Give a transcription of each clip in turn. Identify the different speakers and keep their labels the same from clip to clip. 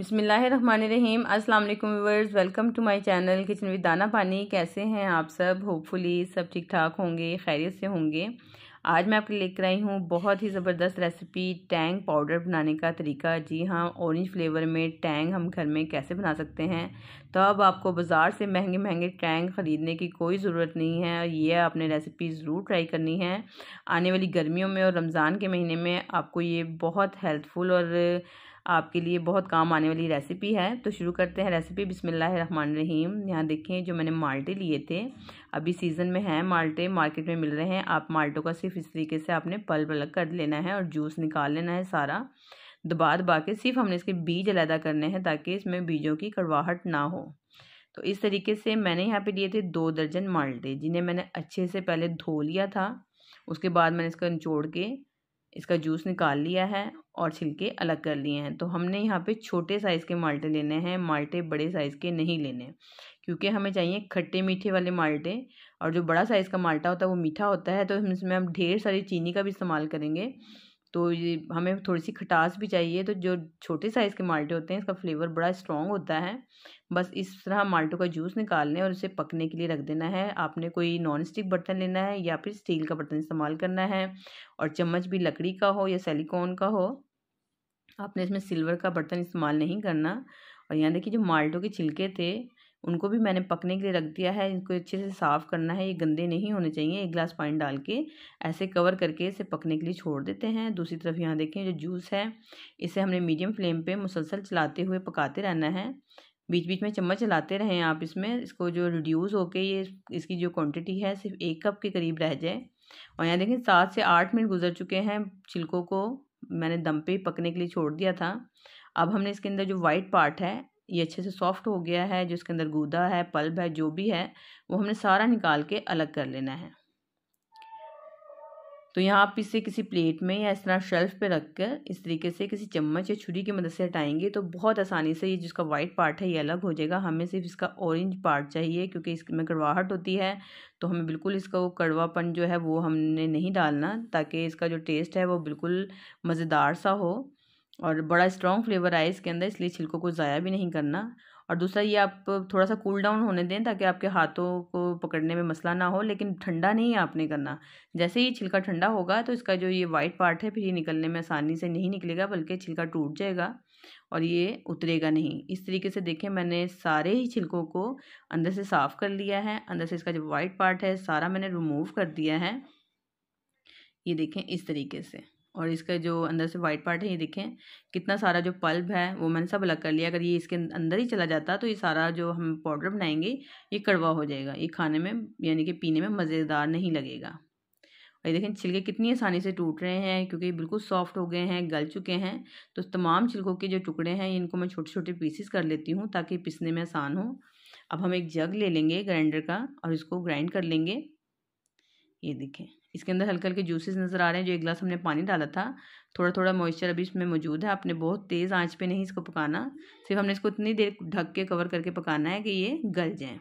Speaker 1: बिसमीम अस्सलाम वालेकुम welcome to my channel kitchen with Dana Pani कैसे हैं आप सब होपफुली सब ठीक ठाक होंगे खैरियत से होंगे आज मैं आपके लेकर आई हूँ बहुत ही ज़बरदस्त रेसिपी टैंग पाउडर बनाने का तरीका जी हाँ ऑरेंज फ्लेवर में टैंग हम घर में कैसे बना सकते हैं तो अब आपको बाज़ार से महंगे महंगे टैंग ख़रीदने की कोई ज़रूरत नहीं है और ये आपने रेसिपी ज़रूर ट्राई करनी है आने वाली गर्मियों में और रमज़ान के महीने में आपको ये बहुत हेल्पफुल और आपके लिए बहुत काम आने वाली रेसिपी है तो शुरू करते हैं रेसिपी बिसमीम यहाँ देखें जो मैंने माल्टे लिए थे अभी सीज़न में है माल्टे मार्केट में मिल रहे हैं आप माल्टों का सिर्फ इस तरीके से आपने पल अलग कर लेना है और जूस निकाल लेना है सारा दबा दबा के सिर्फ हमने इसके बीज अलहदा करने हैं ताकि इसमें बीजों की कड़वाहट ना हो तो इस तरीके से मैंने यहाँ पे लिए थे दो दर्जन माल्टे जिन्हें मैंने अच्छे से पहले धो लिया था उसके बाद मैंने इसको निचोड़ के इसका जूस निकाल लिया है और छिलके अलग कर लिए हैं तो हमने यहाँ पे छोटे साइज़ के माल्टे लेने हैं माल्टे बड़े साइज़ के नहीं लेने क्योंकि हमें चाहिए खट्टे मीठे वाले माल्टे और जो बड़ा साइज़ का माल्टा होता है वो मीठा होता है तो इसमें हम ढेर सारी चीनी का भी इस्तेमाल करेंगे तो ये हमें थोड़ी सी खटास भी चाहिए तो जो छोटे साइज़ के माल्टे होते हैं इसका फ्लेवर बड़ा स्ट्रॉन्ग होता है बस इस तरह माल्टों का जूस निकाल लें और उसे पकने के लिए रख देना है आपने कोई नॉन स्टिक बर्तन लेना है या फिर स्टील का बर्तन इस्तेमाल करना है और चम्मच भी लकड़ी का हो या सेलिकॉन का हो आपने इसमें सिल्वर का बर्तन इस्तेमाल नहीं करना और यहाँ देखिए जो माल्टों के छिलके थे उनको भी मैंने पकने के लिए रख दिया है इनको अच्छे से साफ़ करना है ये गंदे नहीं होने चाहिए एक गिलास पानी डाल के ऐसे कवर करके इसे पकने के लिए छोड़ देते हैं दूसरी तरफ यहाँ देखें जो जूस है इसे हमने मीडियम फ्लेम पर मुसलसल चलाते हुए पकाते रहना है बीच बीच में चम्मच चलाते रहें आप इसमें इसको जो रिड्यूस के ये इसकी जो क्वांटिटी है सिर्फ एक कप के करीब रह जाए और यहाँ देखें सात से आठ मिनट गुजर चुके हैं छिलकों को मैंने दम पे पकने के लिए छोड़ दिया था अब हमने इसके अंदर जो वाइट पार्ट है ये अच्छे से सॉफ्ट हो गया है जो इसके अंदर गूदा है पल्ब है जो भी है वो हमने सारा निकाल के अलग कर लेना है तो यहाँ आप इसे किसी प्लेट में या इस तरह शेल्फ पे रख कर इस तरीके से किसी चम्मच या छुरी की मदद से हटाएंगे तो बहुत आसानी से ये जिसका वाइट पार्ट है ये अलग हो जाएगा हमें सिर्फ इसका ऑरेंज पार्ट चाहिए क्योंकि इसमें कड़वाहट होती है तो हमें बिल्कुल इसका वो कड़वापन जो है वो हमने नहीं डालना ताकि इसका जो टेस्ट है वो बिल्कुल मज़ेदार सा हो और बड़ा स्ट्रॉन्ग फ्लेवर आए इसके अंदर इसलिए छिलकों को ज़ाया भी नहीं करना और दूसरा ये आप थोड़ा सा कूल डाउन होने दें ताकि आपके हाथों को पकड़ने में मसला ना हो लेकिन ठंडा नहीं आपने करना जैसे ही छिलका ठंडा होगा तो इसका जो ये वाइट पार्ट है फिर ये निकलने में आसानी से नहीं निकलेगा बल्कि छिलका टूट जाएगा और ये उतरेगा नहीं इस तरीके से देखें मैंने सारे ही छिलकों को अंदर से साफ़ कर लिया है अंदर से इसका जो वाइट पार्ट है सारा मैंने रिमूव कर दिया है ये देखें इस तरीके से और इसका जो अंदर से वाइट पार्ट है ये देखें कितना सारा जो पल्ब है वो मैंने सब अलग कर लिया अगर ये इसके अंदर ही चला जाता तो ये सारा जो हम पाउडर बनाएंगे ये कड़वा हो जाएगा ये खाने में यानी कि पीने में मज़ेदार नहीं लगेगा और ये देखें छिलके कितनी आसानी से टूट रहे हैं क्योंकि बिल्कुल सॉफ्ट हो गए हैं गल चुके हैं तो तमाम छिलकों के जो टुकड़े हैं इनको मैं छोटे छोटे पीसेस कर लेती हूँ ताकि पिसने में आसान हो अब हम एक जग ले लेंगे ग्राइंडर का और इसको ग्राइंड कर लेंगे ये देखें इसके अंदर हल्के हल्के जूसेस नज़र आ रहे हैं जो एक गिलास हमने पानी डाला था थोड़ा थोड़ा मॉइस्चर अभी इसमें मौजूद है आपने बहुत तेज़ आंच पे नहीं इसको पकाना सिर्फ हमने इसको इतनी देर ढक के कवर करके पकाना है कि ये गल जाए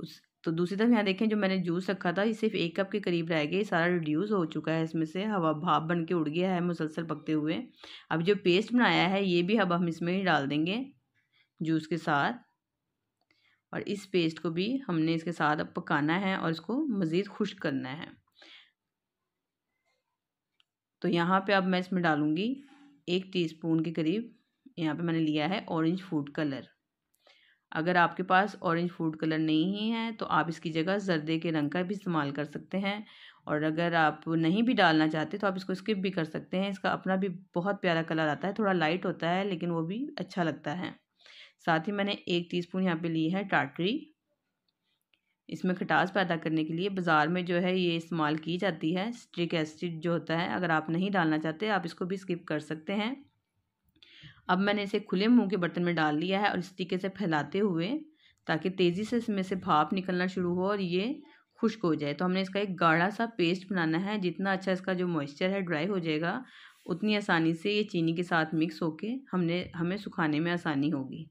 Speaker 1: उस तो दूसरी तरफ यहाँ देखें जो मैंने जूस रखा था ये सिर्फ एक कप के करीब रह गए ये सारा रिड्यूस हो चुका है इसमें से हवा भाप बन के उड़ गया है मुसलसल पकते हुए अब जो पेस्ट बनाया है ये भी अब हम इसमें ही डाल देंगे जूस के साथ और इस पेस्ट को भी हमने इसके साथ अब पकाना है और इसको मज़ीद खुश्क करना है तो यहाँ पे अब मैं इसमें डालूँगी एक टीस्पून के करीब यहाँ पे मैंने लिया है ऑरेंज फूड कलर अगर आपके पास ऑरेंज फूड कलर नहीं है तो आप इसकी जगह जर्दे के रंग का भी इस्तेमाल कर सकते हैं और अगर आप नहीं भी डालना चाहते तो आप इसको स्किप भी कर सकते हैं इसका अपना भी बहुत प्यारा कलर आता है थोड़ा लाइट होता है लेकिन वो भी अच्छा लगता है साथ ही मैंने एक टीस्पून यहाँ पे ली है टाटरी इसमें खटास पैदा करने के लिए बाज़ार में जो है ये इस्तेमाल की जाती है स्ट्रिक एसिड जो होता है अगर आप नहीं डालना चाहते आप इसको भी स्किप कर सकते हैं अब मैंने इसे खुले मुँह के बर्तन में डाल लिया है और इस तरीके से फैलाते हुए ताकि तेज़ी से इसमें से भाप निकलना शुरू हो और ये खुश्क हो जाए तो हमने इसका एक गाढ़ा सा पेस्ट बनाना है जितना अच्छा इसका जो मॉइस्चर है ड्राई हो जाएगा उतनी आसानी से ये चीनी के साथ मिक्स होके हमने हमें सुखाने में आसानी होगी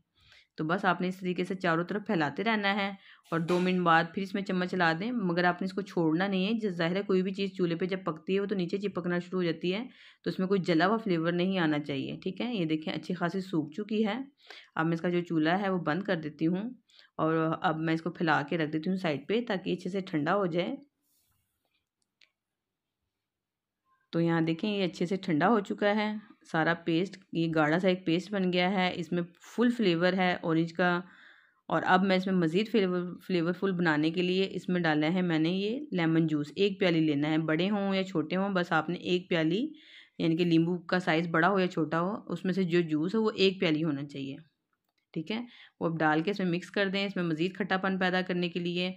Speaker 1: तो बस आपने इस तरीके से चारों तरफ फैलाते रहना है और दो मिनट बाद फिर इसमें चम्मच चला दें मगर आपने इसको छोड़ना नहीं है ज़ाहिर है कोई भी चीज़ चूल्हे पे जब पकती है वो तो नीचे चिपकना शुरू हो जाती है तो उसमें कोई जला हुआ फ्लेवर नहीं आना चाहिए ठीक है ये देखें अच्छी खासी सूख चुकी है अब मैं इसका जो चूल्हा है वो बंद कर देती हूँ और अब मैं इसको फैला के रख देती हूँ साइड पर ताकि अच्छे से ठंडा हो जाए तो यहाँ देखें ये अच्छे से ठंडा हो चुका है सारा पेस्ट ये गाढ़ा सा एक पेस्ट बन गया है इसमें फुल फ्लेवर है ऑरेंज का और अब मैं इसमें मज़ीद फ्लेवर फ्लेवरफुल बनाने के लिए इसमें डाला है मैंने ये लेमन जूस एक प्याली लेना है बड़े हों या छोटे हों बस आपने एक प्याली यानी कि नींबू का साइज़ बड़ा हो या छोटा हो उसमें से जो जूस है वो एक प्याली होना चाहिए ठीक है वो अब डाल के इसमें मिक्स कर दें इसमें मज़ीद खट्टापन पैदा करने के लिए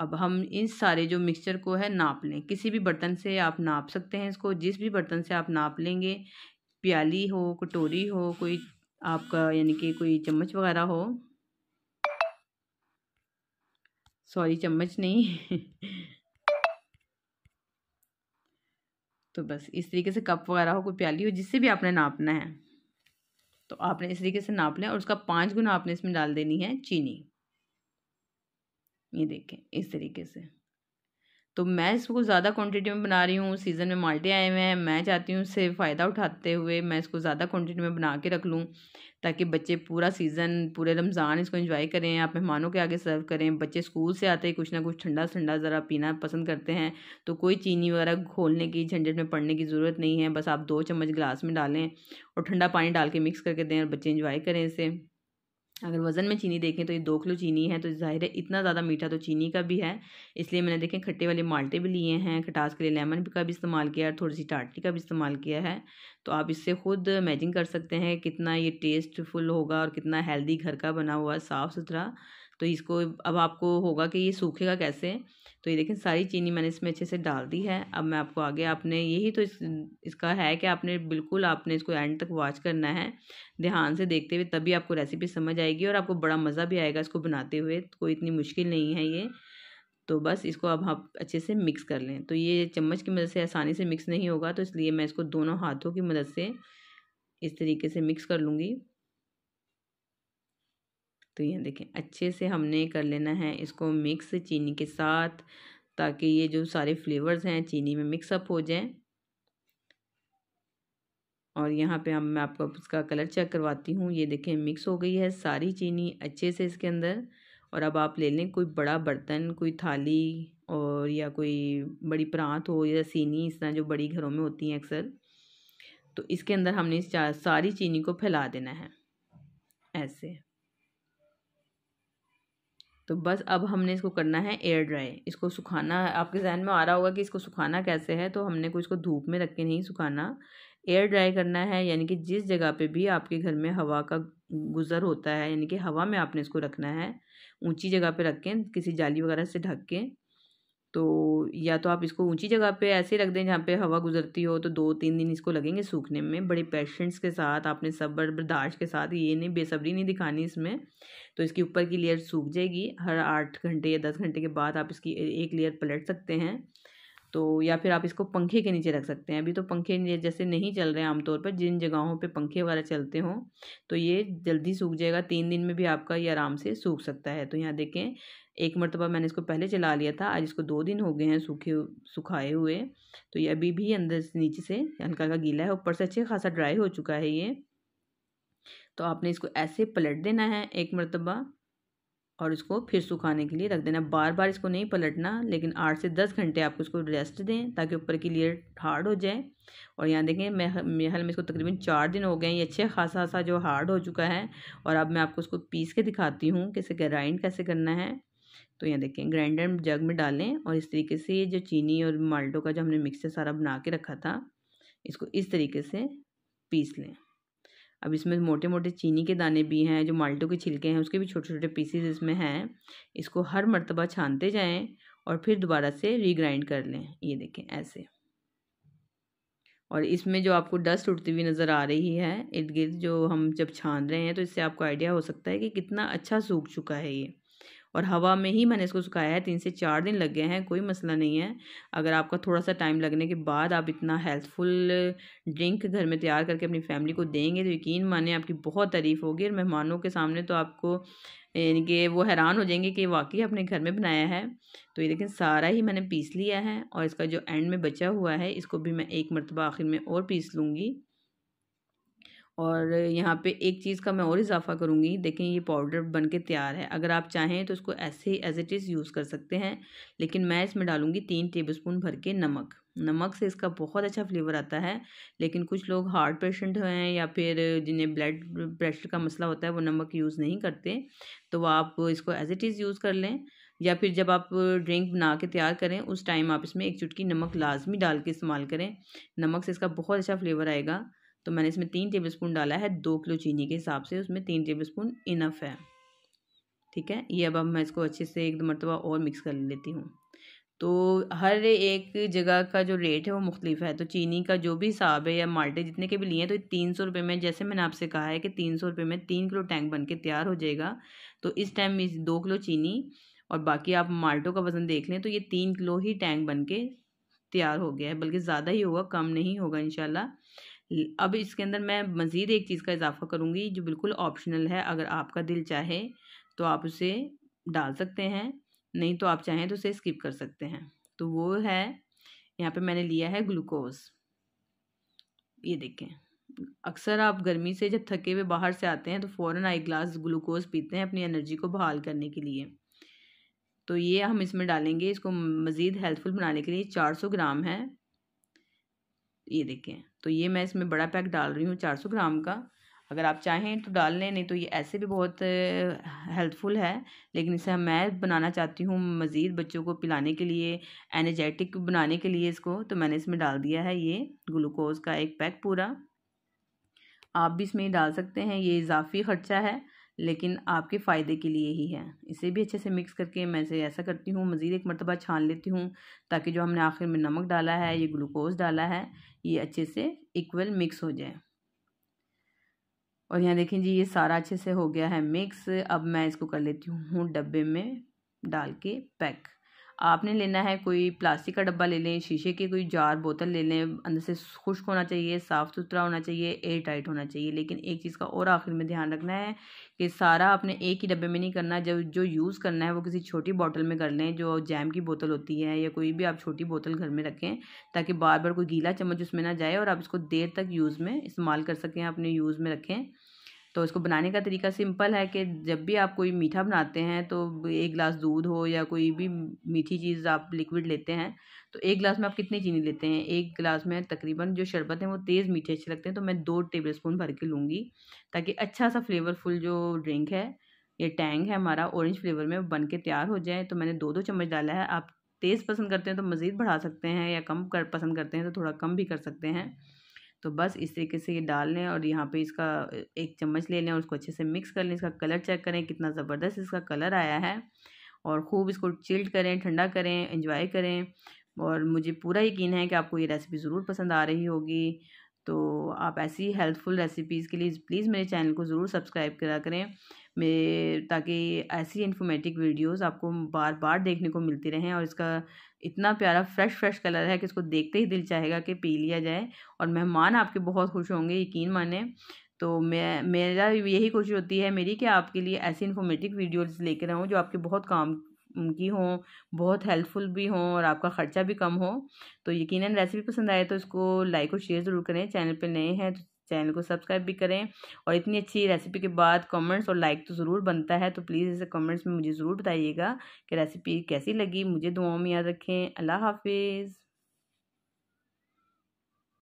Speaker 1: अब हम इन सारे जो मिक्सचर को है नाप लें किसी भी बर्तन से आप नाप सकते हैं इसको जिस भी बर्तन से आप नाप लेंगे प्याली हो कटोरी हो कोई आपका यानी कि कोई चम्मच वगैरह हो सॉरी चम्मच नहीं तो बस इस तरीके से कप वगैरह हो कोई प्याली हो जिससे भी आपने नापना है तो आपने इस तरीके से नाप लें और उसका पांच गुना आपने इसमें डाल देनी है चीनी ये देखें इस तरीके से तो मैं इसको ज़्यादा क्वांटिटी में बना रही हूँ सीज़न में माल्टे आए हुए हैं मैं चाहती हूँ इससे फ़ायदा उठाते हुए मैं इसको ज़्यादा क्वांटिटी में बना के रख लूँ ताकि बच्चे पूरा सीज़न पूरे रमज़ान इसको इंजॉय करें आप मेहमानों के आगे सर्व करें बच्चे स्कूल से आते कुछ ना कुछ ठंडा ठंडा ज़रा पीना पसंद करते हैं तो कोई चीनी वगैरह घोलने की झंझट में पड़ने की ज़रूरत नहीं है बस आप दो चम्मच गिलास में डालें और ठंडा पानी डाल के मिक्स करके दें और बच्चे इंजॉय करें इसे अगर वज़न में चीनी देखें तो ये दो किलो चीनी है तो ज़ाहिर है इतना ज़्यादा मीठा तो चीनी का भी है इसलिए मैंने देखें खट्टे वाले माल्टे भी लिए हैं खटास के लिए लेमन का भी इस्तेमाल किया और थोड़ी सी टाटी का भी इस्तेमाल किया है तो आप इससे ख़ुद मैजिंग कर सकते हैं कितना ये टेस्टफुल होगा और कितना हेल्दी घर का बना हुआ साफ़ सुथरा तो इसको अब आपको होगा कि ये सूखेगा कैसे तो ये देखें सारी चीनी मैंने इसमें अच्छे से डाल दी है अब मैं आपको आगे आपने यही तो इस इसका है कि आपने बिल्कुल आपने इसको एंड तक वॉच करना है ध्यान से देखते हुए तभी आपको रेसिपी समझ आएगी और आपको बड़ा मज़ा भी आएगा इसको बनाते हुए कोई इतनी मुश्किल नहीं है ये तो बस इसको अब आप हाँ अच्छे से मिक्स कर लें तो ये चम्मच की मदद से आसानी से मिक्स नहीं होगा तो इसलिए मैं इसको दोनों हाथों की मदद से इस तरीके से मिक्स कर लूँगी तो ये देखें अच्छे से हमने कर लेना है इसको मिक्स चीनी के साथ ताकि ये जो सारे फ्लेवर्स हैं चीनी में मिक्सअप हो जाएं और यहाँ पे हम मैं आपको इसका कलर चेक करवाती हूँ ये देखें मिक्स हो गई है सारी चीनी अच्छे से इसके अंदर और अब आप ले लें कोई बड़ा बर्तन कोई थाली और या कोई बड़ी परात हो या सीनी इस तरह जो बड़ी घरों में होती हैं अक्सर तो इसके अंदर हमने इस सारी चीनी को फैला देना है ऐसे तो बस अब हमने इसको करना है एयर ड्राई इसको सुखाना आपके जहन में आ रहा होगा कि इसको सुखाना कैसे है तो हमने कुछ इसको धूप में रख के नहीं सुखाना एयर ड्राई करना है यानी कि जिस जगह पे भी आपके घर में हवा का गुजर होता है यानी कि हवा में आपने इसको रखना है ऊंची जगह पे रख के किसी जाली वगैरह से ढक के तो या तो आप इसको ऊंची जगह पे ऐसे रख दें जहाँ पे हवा गुजरती हो तो दो तीन दिन इसको लगेंगे सूखने में बड़े पेशेंट्स के साथ आपने सब्र बर्दाश्त के साथ ये नहीं बेसब्री नहीं दिखानी इसमें तो इसकी ऊपर की लेयर सूख जाएगी हर आठ घंटे या दस घंटे के बाद आप इसकी एक लेयर पलट सकते हैं तो या फिर आप इसको पंखे के नीचे रख सकते हैं अभी तो पंखे जैसे नहीं चल रहे हैं आमतौर पर जिन जगहों पे पंखे वगैरह चलते हों तो ये जल्दी सूख जाएगा तीन दिन में भी आपका ये आराम से सूख सकता है तो यहाँ देखें एक मरतबा मैंने इसको पहले चला लिया था आज इसको दो दिन हो गए हैं सूखे सुखाए हुए तो ये अभी भी अंदर से नीचे से हल्का हल्का गीला है ऊपर से अच्छे खासा ड्राई हो चुका है ये तो आपने इसको ऐसे पलट देना है एक मरतबा और इसको फिर सुखाने के लिए रख देना बार बार इसको नहीं पलटना लेकिन आठ से दस घंटे आपको इसको रेस्ट दें ताकि ऊपर की लेयर हार्ड हो जाए और यहाँ देखें महल में इसको तकरीबन चार दिन हो गए हैं ये अच्छे खासा सा जो हार्ड हो चुका है और अब मैं आपको इसको पीस के दिखाती हूँ कि इसे ग्राइंड कैसे करना है तो यहाँ देखें ग्राइंडर जग में डालें और इस तरीके से ये जो चीनी और माल्टो का जो हमने मिक्सर सारा बना के रखा था इसको इस तरीके से पीस लें अब इसमें मोटे मोटे चीनी के दाने भी हैं जो माल्टो के छिलके हैं उसके भी छोटे छोटे पीसीज इसमें हैं इसको हर मरतबा छानते जाएं और फिर दोबारा से रीग्राइंड कर लें ये देखें ऐसे और इसमें जो आपको डस्ट उठती हुई नज़र आ रही है इर्द गिर्द जो हम जब छान रहे हैं तो इससे आपको आइडिया हो सकता है कि कितना अच्छा सूख चुका है ये और हवा में ही मैंने इसको सुखाया है तीन से चार दिन लग गए हैं कोई मसला नहीं है अगर आपका थोड़ा सा टाइम लगने के बाद आप इतना हेल्थफुल ड्रिंक घर में तैयार करके अपनी फैमिली को देंगे तो यकीन माने आपकी बहुत तारीफ़ होगी और मेहमानों के सामने तो आपको यानी कि वो हैरान हो जाएंगे कि वाकई अपने घर में बनाया है तो ये देखें सारा ही मैंने पीस लिया है और इसका जो एंड में बचा हुआ है इसको भी मैं एक मरतबा आखिर में और पीस लूँगी और यहाँ पे एक चीज़ का मैं और इजाफा करूँगी देखें ये पाउडर बन के तैयार है अगर आप चाहें तो इसको ऐसे ही एज इट इज़ यूज़ कर सकते हैं लेकिन मैं इसमें डालूँगी तीन टेबलस्पून भर के नमक नमक से इसका बहुत अच्छा फ्लेवर आता है लेकिन कुछ लोग हार्ट पेशेंट हैं या फिर जिन्हें ब्लड प्रेशर का मसला होता है वो नमक यूज़ नहीं करते तो आप इसको एज इट इज़ यूज़ कर लें या फिर जब आप ड्रिंक बना के तैयार करें उस टाइम आप इसमें एक चुटकी नमक लाजमी डाल के इस्तेमाल करें नमक से इसका बहुत अच्छा फ्लेवर आएगा तो मैंने इसमें तीन टेबल स्पून डाला है दो किलो चीनी के हिसाब से उसमें तीन टेबल स्पून इनफ है ठीक है ये अब अब मैं इसको अच्छे से एक दो मरतबा और मिक्स कर लेती हूँ तो हर एक जगह का जो रेट है वो मुख्तलिफ है तो चीनी का जो भी हिसाब है या माल्टे जितने के भी लिए हैं तो तीन सौ रुपये में जैसे मैंने आपसे कहा है कि तीन सौ रुपये में तीन किलो टैंक बन के तैयार हो जाएगा तो इस टाइम इस दो किलो चीनी और बाकी आप माल्टों का वज़न देख लें तो ये तीन किलो ही टैंक बन के तैयार हो गया है बल्कि ज़्यादा ही होगा कम नहीं होगा इन अब इसके अंदर मैं मज़ीद एक चीज़ का इजाफा करूँगी जो बिल्कुल ऑप्शनल है अगर आपका दिल चाहे तो आप उसे डाल सकते हैं नहीं तो आप चाहें तो उसे स्किप कर सकते हैं तो वो है यहाँ पे मैंने लिया है ग्लूकोज ये देखें अक्सर आप गर्मी से जब थके हुए बाहर से आते हैं तो फ़ौर आई ग्लास ग्लूकोज पीते हैं अपनी एनर्जी को बहाल करने के लिए तो ये हम इसमें डालेंगे इसको मज़ीद हेल्थफुल बनाने के लिए चार सौ ग्राम है ये देखें तो ये मैं इसमें बड़ा पैक डाल रही हूँ चार सौ ग्राम का अगर आप चाहें तो डाल लें नहीं तो ये ऐसे भी बहुत हेल्पफुल है लेकिन इसे मैं बनाना चाहती हूँ मज़ीद बच्चों को पिलाने के लिए एनर्जेटिक बनाने के लिए इसको तो मैंने इसमें डाल दिया है ये ग्लूकोज़ का एक पैक पूरा आप भी इसमें डाल सकते हैं ये इजाफी ख़र्चा है लेकिन आपके फ़ायदे के लिए ही है इसे भी अच्छे से मिक्स करके मैं इसे ऐसा करती हूँ मज़ीद एक मरतबा छान लेती हूँ ताकि जो हमने आखिर में नमक डाला है ये ग्लूकोज डाला है ये अच्छे से इक्वल मिक्स हो जाए और यहाँ देखें जी ये सारा अच्छे से हो गया है मिक्स अब मैं इसको कर लेती हूँ डब्बे में डाल के पैक आपने लेना है कोई प्लास्टिक का डब्बा ले लें शीशे की कोई जार बोतल ले लें अंदर से खुश्क होना चाहिए साफ़ सुथरा होना चाहिए एयर टाइट होना चाहिए लेकिन एक चीज़ का और आखिर में ध्यान रखना है कि सारा आपने एक ही डब्बे में नहीं करना जब जो यूज़ करना है वो किसी छोटी बॉटल में कर लें जो जैम की बोतल होती है या कोई भी आप छोटी बोतल घर में रखें ताकि बार बार कोई गीला चम्मच उसमें ना जाए और आप इसको देर तक यूज़ में इस्तेमाल कर सकें अपने यूज़ में रखें तो इसको बनाने का तरीका सिंपल है कि जब भी आप कोई मीठा बनाते हैं तो एक गिलास दूध हो या कोई भी मीठी चीज़ आप लिक्विड लेते हैं तो एक गिलास में आप कितनी चीनी लेते हैं एक गिलास में तकरीबन जो शरबत है वो तेज़ मीठे अच्छे लगते हैं तो मैं दो टेबल स्पून भर के लूँगी ताकि अच्छा सा फ्लेवरफुल जो ड्रिंक है ये टैंग है हमारा ऑरेंज फ्लेवर में बन के तैयार हो जाए तो मैंने दो दो चम्मच डाला है आप तेज़ पसंद करते हैं तो मज़ीद बढ़ा सकते हैं या कम कर पसंद करते हैं तो थोड़ा कम भी कर सकते हैं तो बस इस तरीके से ये डाल लें और यहाँ पे इसका एक चम्मच ले लें और उसको अच्छे से मिक्स कर लें इसका कलर चेक करें कितना ज़बरदस्त इसका कलर आया है और ख़ूब इसको चिल्ड करें ठंडा करें इंजॉय करें और मुझे पूरा यकीन है कि आपको ये रेसिपी ज़रूर पसंद आ रही होगी तो आप ऐसी हेल्पफुल रेसिपीज़ के लिए प्लीज़ मेरे चैनल को ज़रूर सब्सक्राइब करा करें मेरे ताकि ऐसी इन्फॉर्मेटिव वीडियोस आपको बार बार देखने को मिलती रहें और इसका इतना प्यारा फ्रेश फ्रेश कलर है कि इसको देखते ही दिल चाहेगा कि पी लिया जाए और मेहमान आपके बहुत खुश होंगे यकीन माने तो मैं मेरा यही खुशी होती है मेरी कि आपके लिए ऐसी इन्फॉर्मेटिव वीडियोज़ लेकर आऊँ जो आपके बहुत काम की हों बहुत हेल्पफुल भी हों और आपका ख़र्चा भी कम हो तो यकीनन रेसिपी पसंद आए तो इसको लाइक और शेयर ज़रूर करें चैनल पर नए हैं तो चैनल को सब्सक्राइब भी करें और इतनी अच्छी रेसिपी के बाद कमेंट्स और लाइक तो ज़रूर बनता है तो प्लीज़ इसे कमेंट्स में मुझे ज़रूर बताइएगा कि रेसिपी कैसी लगी मुझे दुआओं में याद रखें अल्लाह हाफिज़